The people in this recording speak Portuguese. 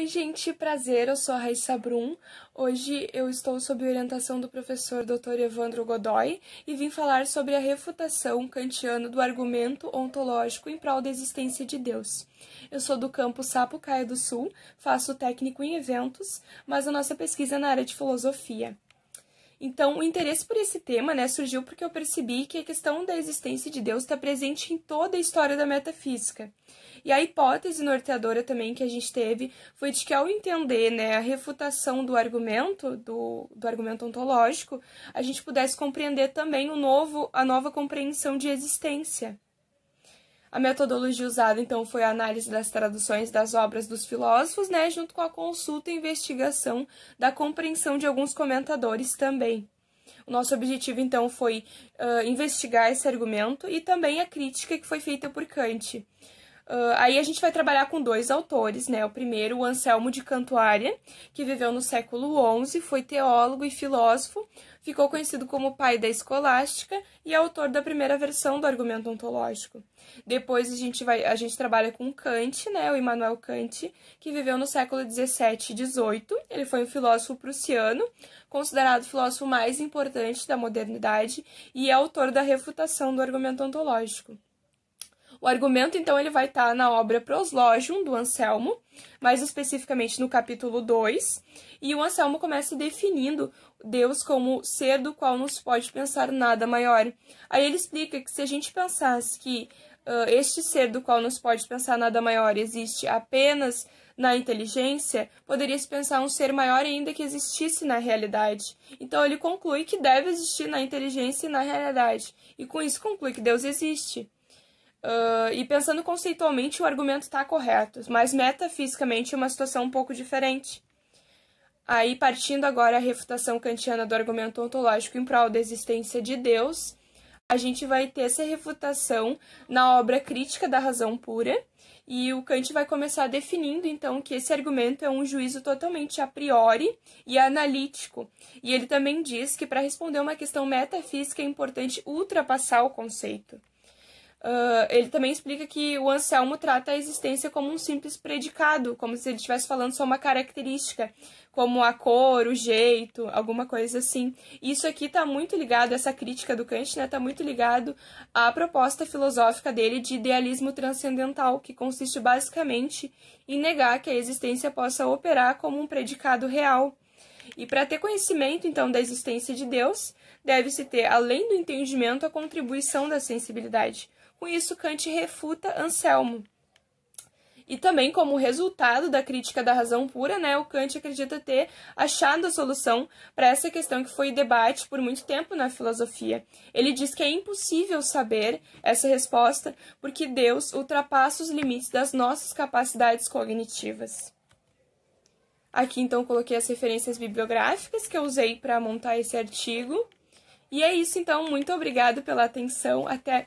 Oi, gente, prazer. Eu sou a Raíssa Brum. Hoje eu estou sob orientação do professor Dr. Evandro Godoy e vim falar sobre a refutação kantiana do argumento ontológico em prol da existência de Deus. Eu sou do campo Sapucaia do Sul, faço técnico em eventos, mas a nossa pesquisa é na área de filosofia. Então, o interesse por esse tema né, surgiu porque eu percebi que a questão da existência de Deus está presente em toda a história da metafísica. E a hipótese norteadora também que a gente teve foi de que, ao entender né, a refutação do argumento, do, do argumento ontológico, a gente pudesse compreender também o novo, a nova compreensão de existência. A metodologia usada, então, foi a análise das traduções das obras dos filósofos, né, junto com a consulta e investigação da compreensão de alguns comentadores também. O nosso objetivo, então, foi uh, investigar esse argumento e também a crítica que foi feita por Kant. Uh, aí a gente vai trabalhar com dois autores, né? O primeiro, o Anselmo de Cantuária, que viveu no século XI, foi teólogo e filósofo, ficou conhecido como pai da escolástica e é autor da primeira versão do argumento ontológico. Depois a gente, vai, a gente trabalha com Kant, né? O Immanuel Kant, que viveu no século 17 e 18. Ele foi um filósofo prussiano, considerado o filósofo mais importante da modernidade e é autor da refutação do argumento ontológico. O argumento, então, ele vai estar tá na obra Proslogium, do Anselmo, mais especificamente no capítulo 2, e o Anselmo começa definindo Deus como ser do qual não se pode pensar nada maior. Aí ele explica que se a gente pensasse que uh, este ser do qual não se pode pensar nada maior existe apenas na inteligência, poderia se pensar um ser maior ainda que existisse na realidade. Então ele conclui que deve existir na inteligência e na realidade, e com isso conclui que Deus existe. Uh, e pensando conceitualmente, o argumento está correto, mas metafisicamente é uma situação um pouco diferente. Aí, partindo agora a refutação kantiana do argumento ontológico em prol da existência de Deus, a gente vai ter essa refutação na obra Crítica da Razão Pura, e o Kant vai começar definindo então que esse argumento é um juízo totalmente a priori e analítico. E ele também diz que para responder uma questão metafísica é importante ultrapassar o conceito. Uh, ele também explica que o Anselmo trata a existência como um simples predicado, como se ele estivesse falando só uma característica, como a cor, o jeito, alguma coisa assim. Isso aqui está muito ligado, essa crítica do Kant está né, tá muito ligado à proposta filosófica dele de idealismo transcendental, que consiste basicamente em negar que a existência possa operar como um predicado real e para ter conhecimento, então, da existência de Deus, deve-se ter, além do entendimento, a contribuição da sensibilidade. Com isso, Kant refuta Anselmo. E também, como resultado da crítica da razão pura, né, o Kant acredita ter achado a solução para essa questão que foi debate por muito tempo na filosofia. Ele diz que é impossível saber essa resposta porque Deus ultrapassa os limites das nossas capacidades cognitivas. Aqui, então, coloquei as referências bibliográficas que eu usei para montar esse artigo. E é isso, então. Muito obrigado pela atenção. Até